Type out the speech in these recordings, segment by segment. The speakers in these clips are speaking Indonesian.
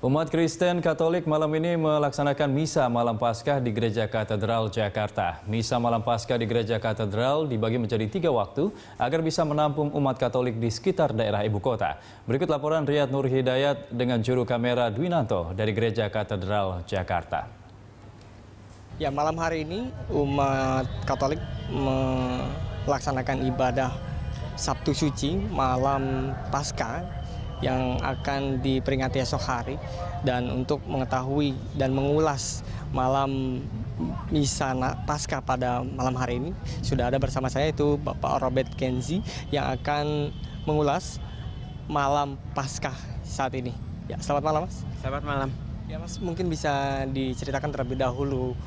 Umat Kristen Katolik malam ini melaksanakan misa malam Paskah di Gereja Katedral Jakarta. Misa malam Paskah di Gereja Katedral dibagi menjadi tiga waktu agar bisa menampung umat Katolik di sekitar daerah ibu kota. Berikut laporan Riyad Nur Hidayat dengan juru kamera Dwinanto dari Gereja Katedral Jakarta. Ya malam hari ini umat Katolik melaksanakan ibadah Sabtu Suci malam Paskah yang akan diperingati esok hari dan untuk mengetahui dan mengulas malam misa pasca pada malam hari ini sudah ada bersama saya itu Bapak Robert Kenzi yang akan mengulas malam pasca saat ini. Ya, selamat malam, Mas. Selamat malam. Ya, Mas, mungkin bisa diceritakan terlebih dahulu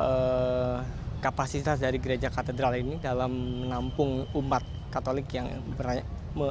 eh, kapasitas dari gereja katedral ini dalam menampung umat Katolik yang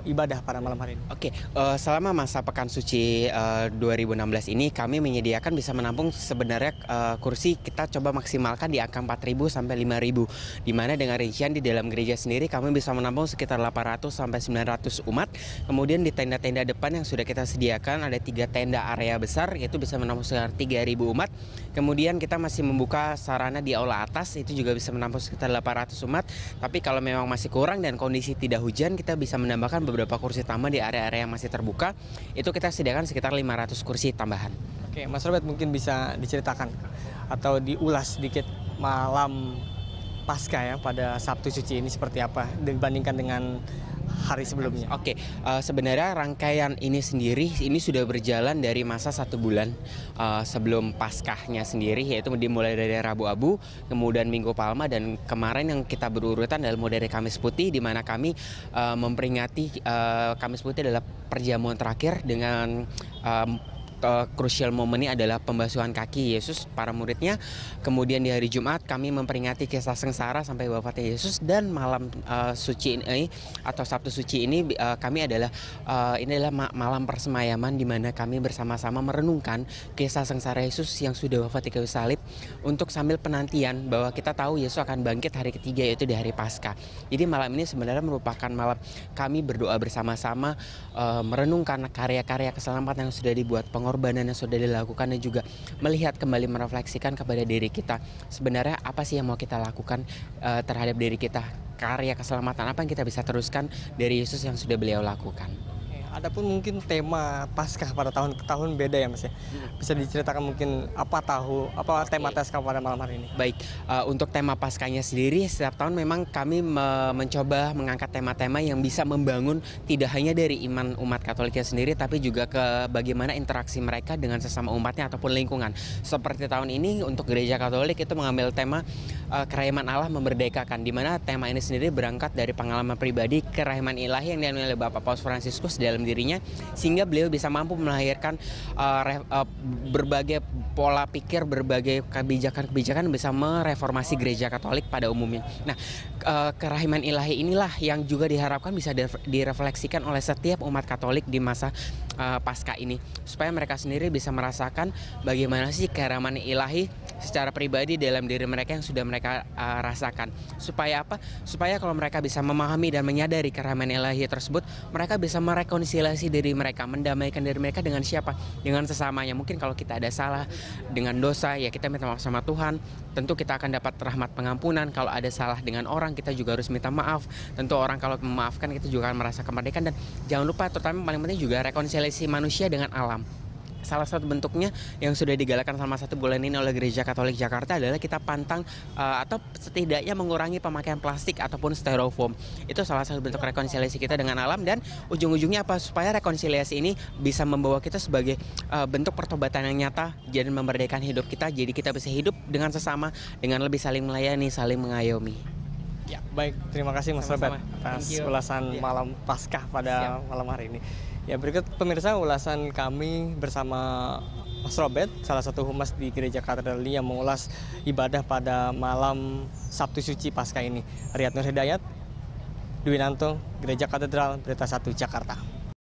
ibadah pada malam hari ini. Oke, okay. uh, eh, selama masa pekan suci uh, eh, 2016 ini kami menyediakan bisa menampung sebenarnya uh, kursi kita coba maksimalkan di angka 4.000 sampai 5.000 di mana dengan rincian di dalam gereja sendiri kami bisa menampung sekitar 800 sampai 900 umat. Kemudian di tenda-tenda depan yang sudah kita sediakan ada tiga tenda area besar yaitu bisa menampung sekitar 3.000 umat. Kemudian kita masih membuka sarana di aula atas itu juga bisa menampung sekitar 800 umat. Tapi kalau memang masih kurang dan kondisi tidak hujan kita bisa menambah bahkan beberapa kursi tambah di area-area yang masih terbuka itu kita sediakan sekitar 500 kursi tambahan. Oke, Mas Robert mungkin bisa diceritakan atau diulas sedikit malam pasca ya pada Sabtu Suci ini seperti apa dibandingkan dengan hari sebelumnya. Oke, okay. uh, eh, sebenarnya rangkaian ini sendiri ini sudah berjalan dari masa satu bulan uh, sebelum Paskahnya sendiri, yaitu dimulai dari Rabu Abu, kemudian Minggu Palma dan kemarin yang kita berurutan adalah mulai dari Kamis Putih, di mana kami uh, memperingati uh, Kamis Putih adalah perjamuan terakhir dengan uh, krusial eh, momen ini adalah pembasuhan kaki Yesus para muridnya. Kemudian di hari Jumat kami memperingati kisah sengsara sampai wafatnya Yesus dan malam uh, suci ini atau Sabtu suci ini uh, kami adalah uh, ini adalah malam persemayaman di mana kami bersama-sama merenungkan kisah sengsara Yesus yang sudah wafat di kayu salib untuk sambil penantian bahwa kita tahu Yesus akan bangkit hari ketiga yaitu di hari Paskah. Jadi malam ini sebenarnya merupakan malam kami berdoa bersama-sama uh, merenungkan karya-karya keselamatan yang sudah dibuat pengorbanan pengorbanan yang sudah dilakukan dan juga melihat kembali merefleksikan kepada diri kita sebenarnya apa sih yang mau kita lakukan uh, terhadap diri kita karya keselamatan apa yang kita bisa teruskan dari Yesus yang sudah beliau lakukan adapun mungkin tema Paskah pada tahun ke tahun beda ya Mas ya. Hmm. Bisa diceritakan mungkin apa tahu apa okay. tema Paskah pada malam hari ini? Baik, uh, untuk tema Paskahnya sendiri setiap tahun memang kami me mencoba mengangkat tema-tema yang bisa membangun tidak hanya dari iman umat Katoliknya sendiri tapi juga ke bagaimana interaksi mereka dengan sesama umatnya ataupun lingkungan. Seperti tahun ini untuk gereja Katolik itu mengambil tema uh, eh, kerahiman Allah memerdekakan di mana tema ini sendiri berangkat dari pengalaman pribadi kerahiman ilahi yang dialami oleh Bapak Paus Fransiskus dalam dalam dirinya sehingga beliau bisa mampu melahirkan uh, re, uh, berbagai pola pikir, berbagai kebijakan-kebijakan bisa mereformasi gereja Katolik pada umumnya. Nah, uh, kerahiman ilahi inilah yang juga diharapkan bisa direfleksikan oleh setiap umat Katolik di masa uh, pasca ini supaya mereka sendiri bisa merasakan bagaimana sih kerahiman ilahi secara pribadi dalam diri mereka yang sudah mereka uh, rasakan. Supaya apa? Supaya kalau mereka bisa memahami dan menyadari keramaian ilahi tersebut, mereka bisa merekonsiliasi diri mereka, mendamaikan diri mereka dengan siapa? Dengan sesamanya. Mungkin kalau kita ada salah dengan dosa, ya kita minta maaf sama Tuhan. Tentu kita akan dapat rahmat pengampunan. Kalau ada salah dengan orang, kita juga harus minta maaf. Tentu orang kalau memaafkan kita juga akan merasa kemerdekaan dan jangan lupa terutama paling penting juga rekonsiliasi manusia dengan alam salah satu bentuknya yang sudah digalakan selama satu bulan ini oleh Gereja Katolik Jakarta adalah kita pantang uh, atau setidaknya mengurangi pemakaian plastik ataupun styrofoam. Itu salah satu bentuk rekonsiliasi kita dengan alam dan ujung-ujungnya apa supaya rekonsiliasi ini bisa membawa kita sebagai uh, bentuk pertobatan yang nyata jadi memerdekakan hidup kita jadi kita bisa hidup dengan sesama dengan lebih saling melayani, saling mengayomi. Ya, baik. Terima kasih Mas Robert atas ulasan ya. malam Paskah pada Siap. malam hari ini. Ya berikut pemirsa ulasan kami bersama Mas Robert, salah satu humas di Gereja Katedral yang mengulas ibadah pada malam Sabtu Suci Pasca ini. Riyad Nur Hidayat, Dwi Nanto, Gereja Katedral, Berita 1, Jakarta.